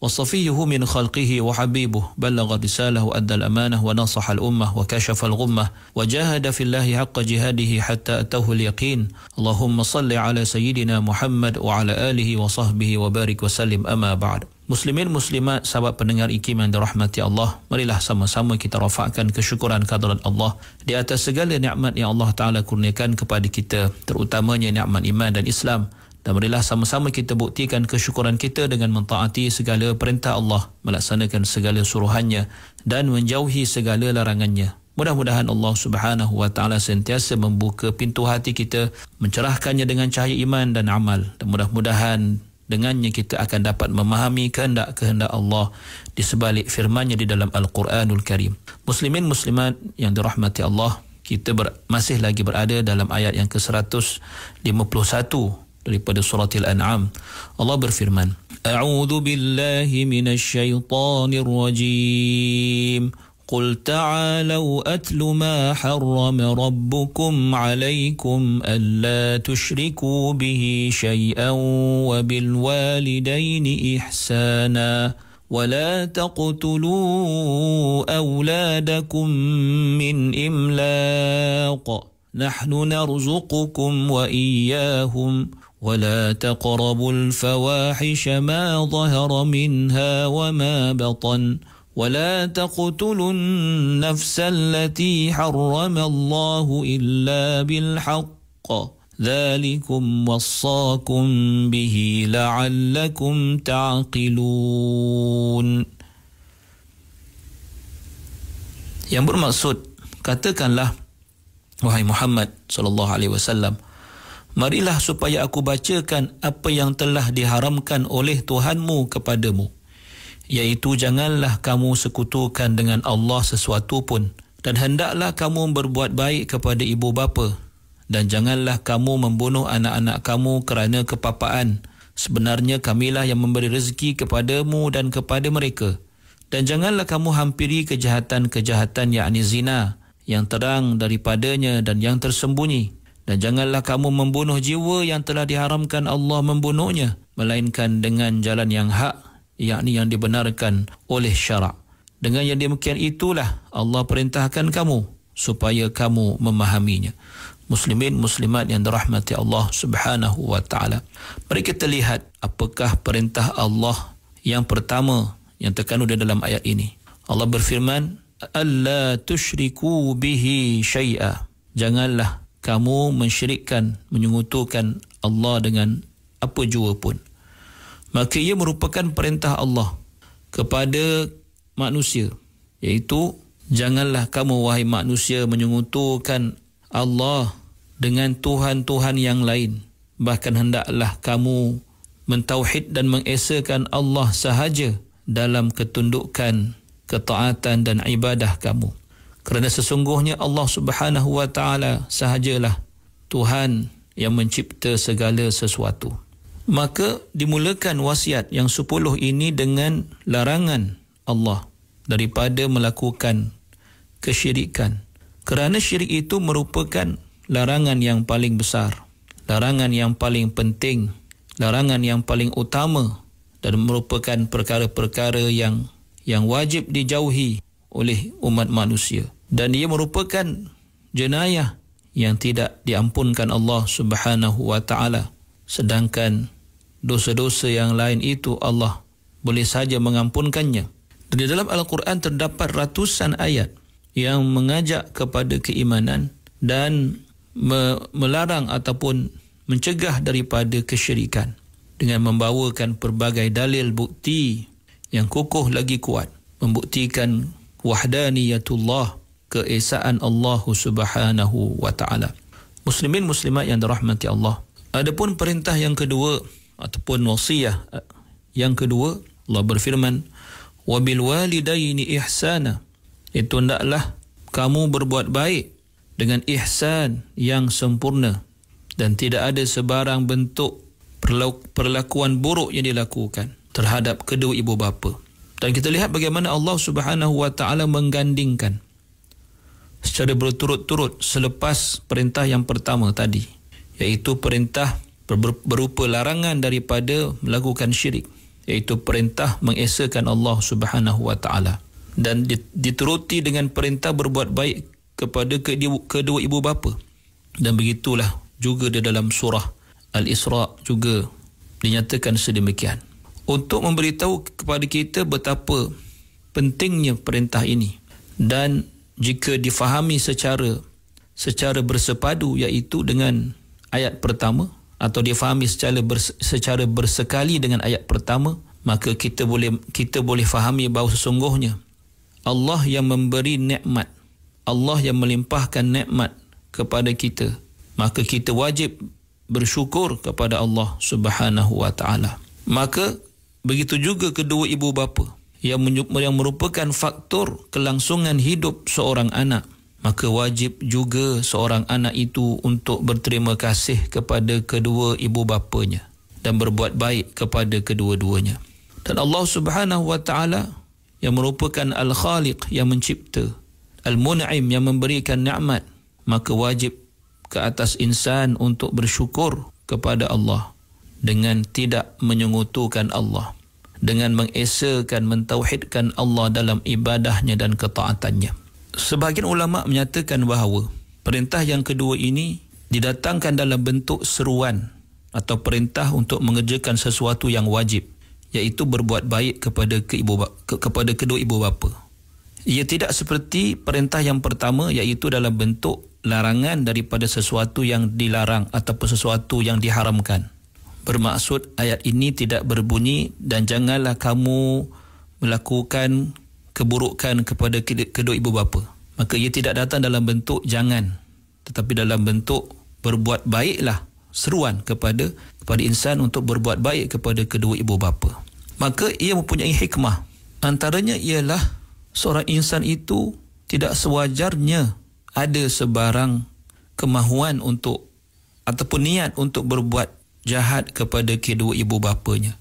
وصفيه من خلقه وحبيبه بلغ رساله أدى الأمانة ونصح الأمة وكشف الغمة وجاهد في الله حق جهاده حتى أتوه اليقين اللهم صل على سيدنا محمد وعلى آله وصحبه وبارك وسلم أما بعد Muslimin muslimat sahabat pendengar ikim yang dirahmati Allah marilah sama-sama kita rafakkan kesyukuran kehadirat Allah di atas segala nikmat yang Allah Taala kurniakan kepada kita terutamanya nikmat iman dan Islam dan marilah sama-sama kita buktikan kesyukuran kita dengan mentaati segala perintah Allah, melaksanakan segala suruhannya dan menjauhi segala larangannya. Mudah-mudahan Allah Subhanahu wa taala sentiasa membuka pintu hati kita, mencerahkannya dengan cahaya iman dan amal. Dan mudah-mudahan dengannya kita akan dapat memahami kehendak kehendak Allah di sebalik firman-Nya di dalam Al-Quranul Karim. Muslimin muslimat yang dirahmati Allah, kita masih lagi berada dalam ayat yang ke-151 daripada surat Al-An'am. Allah berfirman, A'udhu billahi minasyaitanir rajim. قل تعالوا أتل ما حرم ربكم عليكم ألا تشركوا به شيئا وبالوالدين إحسانا ولا تقتلوا أولادكم من إملاق نحن نرزقكم وإياهم ولا تقربوا الفواحش ما ظهر منها وما بطن ولا تقتلوا النفس التي حرم الله إلا بالحق ذلكم وصاكم به لعلكم تعقلون Yang bermaksud, katakanlah, Wahai Muhammad Sallallahu Alaihi Wasallam, Marilah supaya aku bacakan apa yang telah diharamkan oleh Tuhanmu kepadamu. Iaitu janganlah kamu sekutukan dengan Allah sesuatu pun. Dan hendaklah kamu berbuat baik kepada ibu bapa. Dan janganlah kamu membunuh anak-anak kamu kerana kepapaan. Sebenarnya kamilah yang memberi rezeki kepadamu dan kepada mereka. Dan janganlah kamu hampiri kejahatan-kejahatan yakni zina yang terang daripadanya dan yang tersembunyi dan janganlah kamu membunuh jiwa yang telah diharamkan Allah membunuhnya melainkan dengan jalan yang hak yakni yang dibenarkan oleh syarak dengan yang demikian itulah Allah perintahkan kamu supaya kamu memahaminya muslimin muslimat yang dirahmati Allah Subhanahu wa taala mari kita lihat apakah perintah Allah yang pertama yang terkandung di dalam ayat ini Allah berfirman alla tushriku bihi syai'a janganlah kamu mensyirikkan, menyungutukan Allah dengan apa jua pun. Maka ia merupakan perintah Allah kepada manusia. Iaitu, janganlah kamu wahai manusia menyungutukan Allah dengan Tuhan-Tuhan yang lain. Bahkan hendaklah kamu mentauhid dan mengesakan Allah sahaja dalam ketundukan ketaatan dan ibadah kamu. Kerana sesungguhnya Allah Subhanahu wa taala sahajalah Tuhan yang mencipta segala sesuatu. Maka dimulakan wasiat yang sepuluh ini dengan larangan Allah daripada melakukan kesyirikan. Kerana syirik itu merupakan larangan yang paling besar, larangan yang paling penting, larangan yang paling utama dan merupakan perkara-perkara yang yang wajib dijauhi oleh umat manusia dan ia merupakan jenayah yang tidak diampunkan Allah Subhanahu wa taala sedangkan dosa-dosa yang lain itu Allah boleh saja mengampunkannya dan di dalam al-Quran terdapat ratusan ayat yang mengajak kepada keimanan dan me- melarang ataupun mencegah daripada kesyirikan dengan membawakan pelbagai dalil bukti yang kukuh lagi kuat membuktikan wahdaniyatullah keesaan Allah Subhanahu wa taala. Muslimin muslimat yang dirahmati Allah. Adapun perintah yang kedua ataupun wasiah eh, yang kedua Allah berfirman wabil walidayni ihsana itu hendaklah kamu berbuat baik dengan ihsan yang sempurna dan tidak ada sebarang bentuk perlakuan buruk yang dilakukan terhadap kedua ibu bapa dan kita lihat bagaimana Allah Subhanahu wa taala menggandingkan secara berturut-turut selepas perintah yang pertama tadi iaitu perintah berupa larangan daripada melakukan syirik iaitu perintah mengesakan Allah Subhanahu Wa Taala dan dituruti dengan perintah berbuat baik kepada kedua ibu bapa dan begitulah juga di dalam surah Al-Isra juga dinyatakan sedemikian untuk memberitahu kepada kita betapa pentingnya perintah ini dan jika difahami secara secara bersepadu iaitu dengan ayat pertama atau difahami secara bers, secara bersekali dengan ayat pertama maka kita boleh kita boleh fahami bahawa sesungguhnya Allah yang memberi nikmat Allah yang melimpahkan nikmat kepada kita maka kita wajib bersyukur kepada Allah Subhanahu wa taala maka begitu juga kedua ibu bapa yang merupakan faktor kelangsungan hidup seorang anak maka wajib juga seorang anak itu untuk berterima kasih kepada kedua ibu bapanya dan berbuat baik kepada kedua-duanya dan Allah Subhanahu wa taala yang merupakan al-khaliq yang mencipta al-mun'im yang memberikan nikmat maka wajib ke atas insan untuk bersyukur kepada Allah dengan tidak menyengutukan Allah dengan mengesakan mentauhidkan Allah dalam ibadahnya dan ketaatannya. Sebahagian ulama menyatakan bahawa perintah yang kedua ini didatangkan dalam bentuk seruan atau perintah untuk mengerjakan sesuatu yang wajib iaitu berbuat baik kepada ke ke, kepada kedua ibu bapa. Ia tidak seperti perintah yang pertama iaitu dalam bentuk larangan daripada sesuatu yang dilarang ataupun sesuatu yang diharamkan bermaksud ayat ini tidak berbunyi dan janganlah kamu melakukan keburukan kepada kedua ibu bapa. Maka ia tidak datang dalam bentuk jangan tetapi dalam bentuk berbuat baiklah seruan kepada kepada insan untuk berbuat baik kepada kedua ibu bapa. Maka ia mempunyai hikmah. Antaranya ialah seorang insan itu tidak sewajarnya ada sebarang kemahuan untuk ataupun niat untuk berbuat jahat kepada kedua ibu bapanya.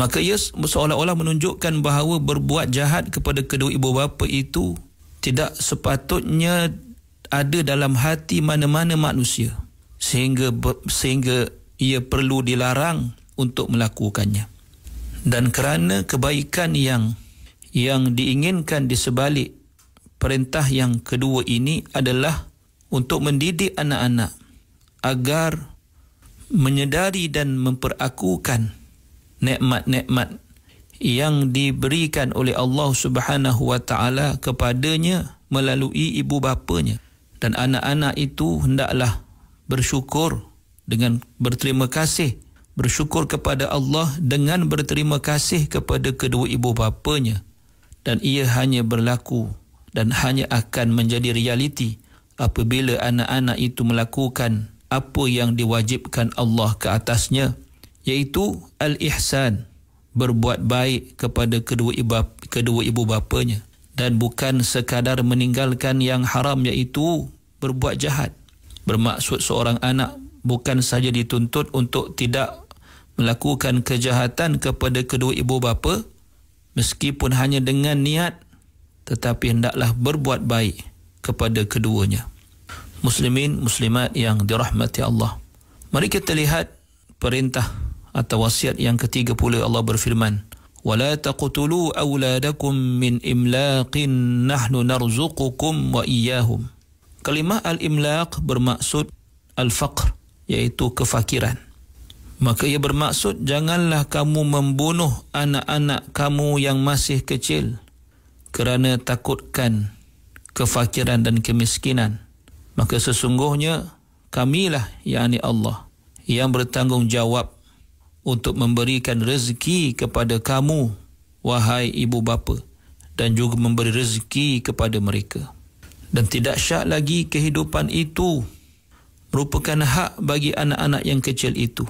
Maka ia seolah-olah menunjukkan bahawa berbuat jahat kepada kedua ibu bapa itu tidak sepatutnya ada dalam hati mana-mana manusia sehingga sehingga ia perlu dilarang untuk melakukannya. Dan kerana kebaikan yang yang diinginkan di sebalik perintah yang kedua ini adalah untuk mendidik anak-anak agar menyedari dan memperakukan nikmat-nikmat yang diberikan oleh Allah Subhanahu wa taala kepadanya melalui ibu bapanya dan anak-anak itu hendaklah bersyukur dengan berterima kasih bersyukur kepada Allah dengan berterima kasih kepada kedua ibu bapanya dan ia hanya berlaku dan hanya akan menjadi realiti apabila anak-anak itu melakukan apa yang diwajibkan Allah ke atasnya iaitu al-ihsan berbuat baik kepada kedua ibu kedua ibu bapanya dan bukan sekadar meninggalkan yang haram iaitu berbuat jahat bermaksud seorang anak bukan saja dituntut untuk tidak melakukan kejahatan kepada kedua ibu bapa meskipun hanya dengan niat tetapi hendaklah berbuat baik kepada keduanya muslimin muslimat yang dirahmati Allah. Mari kita lihat perintah atau wasiat yang ketiga pula Allah berfirman, "Wala taqtulu auladakum min imlaqin nahnu narzuqukum wa Kalimah al-imlaq bermaksud al-faqr iaitu kefakiran. Maka ia bermaksud janganlah kamu membunuh anak-anak kamu yang masih kecil kerana takutkan kefakiran dan kemiskinan maka sesungguhnya kamilah yakni Allah yang bertanggungjawab untuk memberikan rezeki kepada kamu wahai ibu bapa dan juga memberi rezeki kepada mereka dan tidak syak lagi kehidupan itu merupakan hak bagi anak-anak yang kecil itu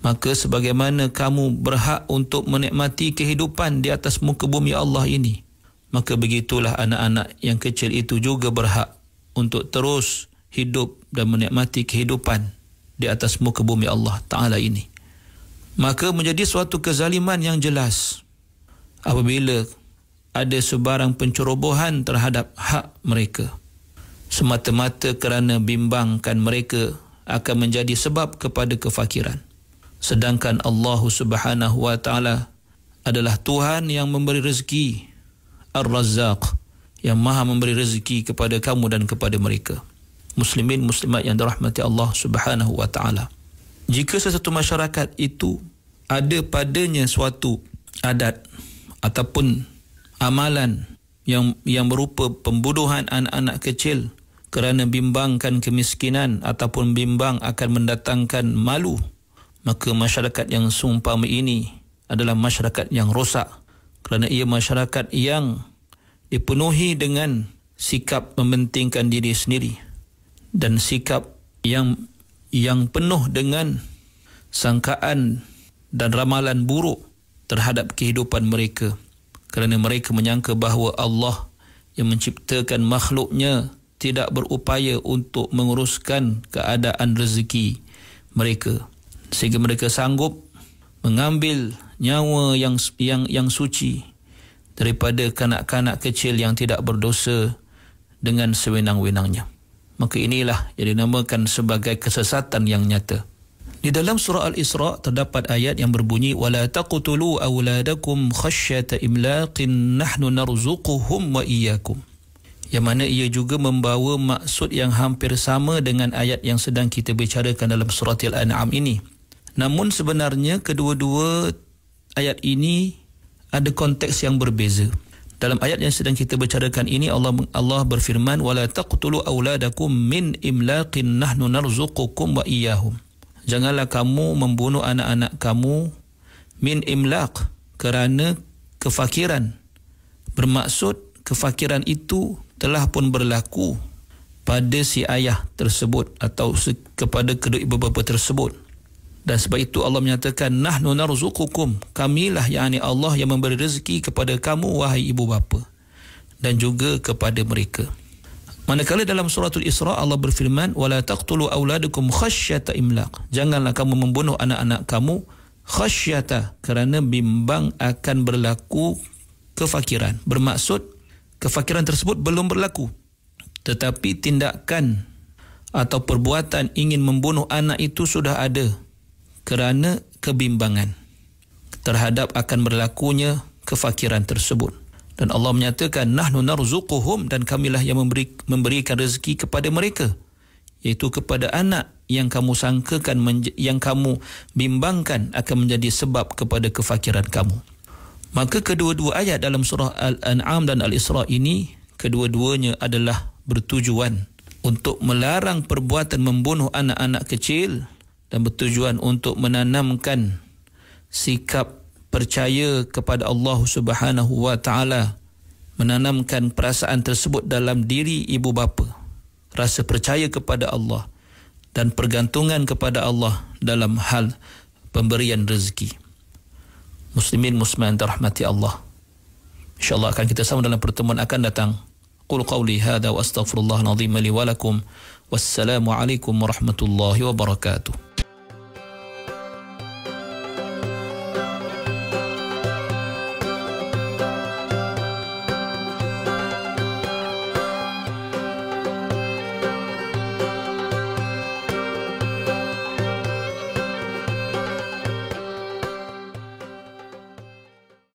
maka sebagaimana kamu berhak untuk menikmati kehidupan di atas muka bumi Allah ini maka begitulah anak-anak yang kecil itu juga berhak untuk terus hidup dan menikmati kehidupan di atas muka bumi Allah Ta'ala ini. Maka menjadi suatu kezaliman yang jelas apabila ada sebarang pencerobohan terhadap hak mereka. Semata-mata kerana bimbangkan mereka akan menjadi sebab kepada kefakiran. Sedangkan Allah Subhanahu Wa Ta'ala adalah Tuhan yang memberi rezeki Ar-Razzaq yang maha memberi rezeki kepada kamu dan kepada mereka. Muslimin muslimat yang dirahmati Allah Subhanahu wa taala. Jika sesuatu masyarakat itu ada padanya suatu adat ataupun amalan yang yang berupa pembunuhan anak-anak kecil kerana bimbangkan kemiskinan ataupun bimbang akan mendatangkan malu maka masyarakat yang sumpah ini adalah masyarakat yang rosak kerana ia masyarakat yang dipenuhi dengan sikap mementingkan diri sendiri dan sikap yang yang penuh dengan sangkaan dan ramalan buruk terhadap kehidupan mereka kerana mereka menyangka bahawa Allah yang menciptakan makhluknya tidak berupaya untuk menguruskan keadaan rezeki mereka sehingga mereka sanggup mengambil nyawa yang yang yang suci daripada kanak-kanak kecil yang tidak berdosa dengan sewenang-wenangnya. Maka inilah yang dinamakan sebagai kesesatan yang nyata. Di dalam surah Al-Isra terdapat ayat yang berbunyi wala taqtulu auladakum khasyata imlaqin nahnu narzuquhum wa iyyakum. Yang mana ia juga membawa maksud yang hampir sama dengan ayat yang sedang kita bicarakan dalam surah Al-An'am ini. Namun sebenarnya kedua-dua ayat ini ada konteks yang berbeza. Dalam ayat yang sedang kita bercadangkan ini Allah Allah berfirman wala taqtulu auladakum min imlaqin nahnu narzuqukum wa iyyahum. Janganlah kamu membunuh anak-anak kamu min imlaq kerana kefakiran. Bermaksud kefakiran itu telah pun berlaku pada si ayah tersebut atau kepada kedua ibu bapa tersebut. Dan sebab itu Allah menyatakan nahnu narzuqukum. Kamilah yakni Allah yang memberi rezeki kepada kamu wahai ibu bapa dan juga kepada mereka. Manakala dalam surah Al-Isra Allah berfirman wala taqtulu auladukum khasyata imlaq. Janganlah kamu membunuh anak-anak kamu khasyata kerana bimbang akan berlaku kefakiran. Bermaksud kefakiran tersebut belum berlaku. Tetapi tindakan atau perbuatan ingin membunuh anak itu sudah ada kerana kebimbangan terhadap akan berlakunya kefakiran tersebut. Dan Allah menyatakan, Nahnu narzuquhum dan kamilah yang memberi, memberikan rezeki kepada mereka. Iaitu kepada anak yang kamu sangkakan, yang kamu bimbangkan akan menjadi sebab kepada kefakiran kamu. Maka kedua-dua ayat dalam surah Al-An'am dan Al-Isra ini, kedua-duanya adalah bertujuan untuk melarang perbuatan membunuh anak-anak kecil dan bertujuan untuk menanamkan sikap percaya kepada Allah Subhanahu wa taala menanamkan perasaan tersebut dalam diri ibu bapa rasa percaya kepada Allah dan pergantungan kepada Allah dalam hal pemberian rezeki muslimin muslimat rahmati Allah insyaallah akan kita sama dalam pertemuan akan datang qul qawli hadha wa astaghfirullah nazim li wa lakum wassalamu alaikum warahmatullahi wabarakatuh